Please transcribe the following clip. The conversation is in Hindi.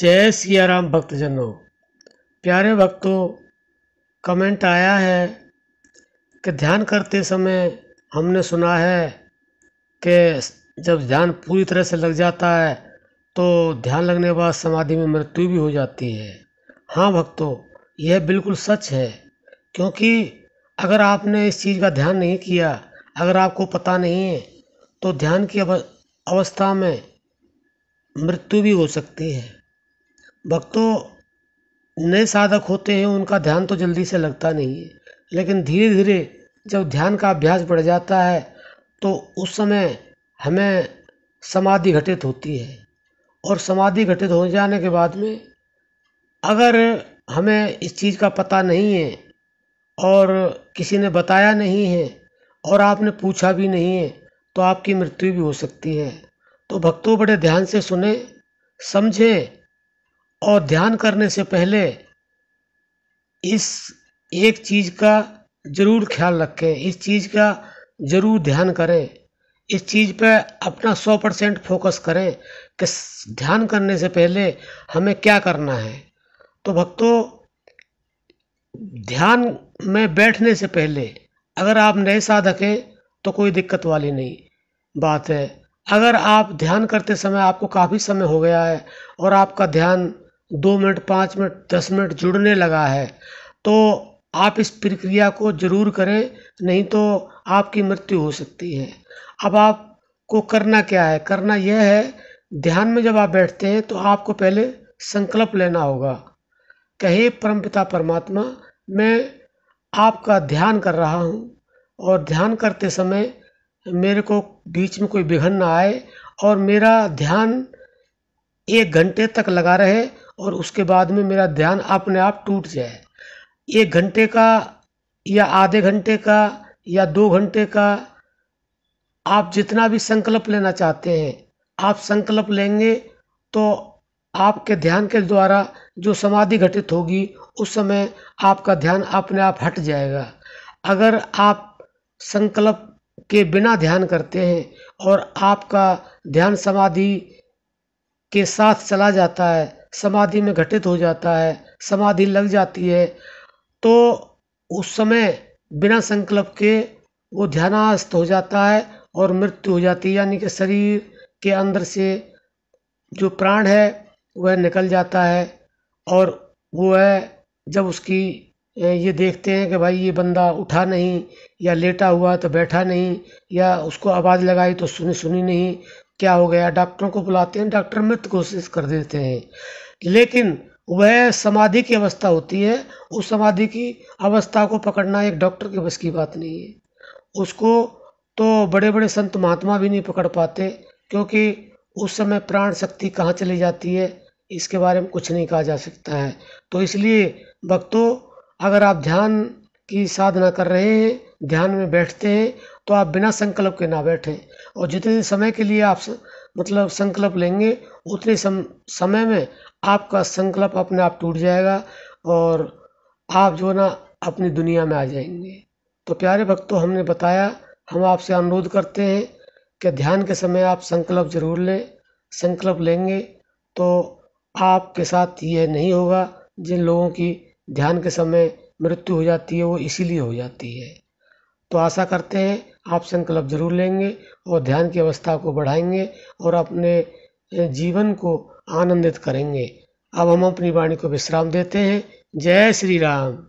जय सियाराम भक्तजनों प्यारे भक्तों कमेंट आया है कि ध्यान करते समय हमने सुना है कि जब ध्यान पूरी तरह से लग जाता है तो ध्यान लगने के बाद समाधि में मृत्यु भी हो जाती है हाँ भक्तों यह बिल्कुल सच है क्योंकि अगर आपने इस चीज़ का ध्यान नहीं किया अगर आपको पता नहीं है तो ध्यान की अवस्था में मृत्यु भी हो सकती है भक्तों नए साधक होते हैं उनका ध्यान तो जल्दी से लगता नहीं है लेकिन धीरे धीरे जब ध्यान का अभ्यास बढ़ जाता है तो उस समय हमें समाधि घटित होती है और समाधि घटित हो जाने के बाद में अगर हमें इस चीज़ का पता नहीं है और किसी ने बताया नहीं है और आपने पूछा भी नहीं है तो आपकी मृत्यु भी हो सकती है तो भक्तों बड़े ध्यान से सुने समझें और ध्यान करने से पहले इस एक चीज़ का ज़रूर ख्याल रखें इस चीज़ का ज़रूर ध्यान करें इस चीज़ पे अपना सौ परसेंट फोकस करें कि ध्यान करने से पहले हमें क्या करना है तो भक्तों ध्यान में बैठने से पहले अगर आप नए साधक हैं तो कोई दिक्कत वाली नहीं बात है अगर आप ध्यान करते समय आपको काफ़ी समय हो गया है और आपका ध्यान दो मिनट पाँच मिनट दस मिनट जुड़ने लगा है तो आप इस प्रक्रिया को ज़रूर करें नहीं तो आपकी मृत्यु हो सकती है अब आपको करना क्या है करना यह है ध्यान में जब आप बैठते हैं तो आपको पहले संकल्प लेना होगा कहे परमपिता परमात्मा मैं आपका ध्यान कर रहा हूँ और ध्यान करते समय मेरे को बीच में कोई विघन ना आए और मेरा ध्यान एक घंटे तक लगा रहे और उसके बाद में मेरा ध्यान अपने आप टूट जाए एक घंटे का या आधे घंटे का या दो घंटे का आप जितना भी संकल्प लेना चाहते हैं आप संकल्प लेंगे तो आपके ध्यान के द्वारा जो समाधि घटित होगी उस समय आपका ध्यान अपने आप हट जाएगा अगर आप संकल्प के बिना ध्यान करते हैं और आपका ध्यान समाधि के साथ चला जाता है समाधि में घटित हो जाता है समाधि लग जाती है तो उस समय बिना संकल्प के वो ध्यानास्त हो जाता है और मृत्यु हो जाती है यानी कि शरीर के अंदर से जो प्राण है वह निकल जाता है और वो है जब उसकी ये देखते हैं कि भाई ये बंदा उठा नहीं या लेटा हुआ तो बैठा नहीं या उसको आवाज़ लगाई तो सुनी सुनी नहीं क्या हो गया डॉक्टरों को बुलाते हैं डॉक्टर मृत कोशिश कर देते हैं लेकिन वह समाधि की अवस्था होती है उस समाधि की अवस्था को पकड़ना एक डॉक्टर के बस की बात नहीं है उसको तो बड़े बड़े संत महात्मा भी नहीं पकड़ पाते क्योंकि उस समय प्राण शक्ति कहाँ चली जाती है इसके बारे में कुछ नहीं कहा जा सकता है तो इसलिए भक्तों अगर आप ध्यान की साधना कर रहे हैं ध्यान में बैठते हैं तो आप बिना संकल्प के ना बैठें और जितने समय के लिए आप मतलब संकल्प लेंगे उतने सम, समय में आपका संकल्प अपने आप टूट जाएगा और आप जो ना अपनी दुनिया में आ जाएंगे तो प्यारे भक्तों हमने बताया हम आपसे अनुरोध करते हैं कि ध्यान के समय आप संकल्प जरूर लें संकल्प लेंगे तो आपके साथ यह नहीं होगा जिन लोगों की ध्यान के समय मृत्यु हो जाती है वो इसीलिए हो जाती है तो आशा करते हैं आप संकल्प जरूर लेंगे और ध्यान की अवस्था को बढ़ाएंगे और अपने जीवन को आनंदित करेंगे अब हम अपनी वाणी को विश्राम देते हैं जय श्री राम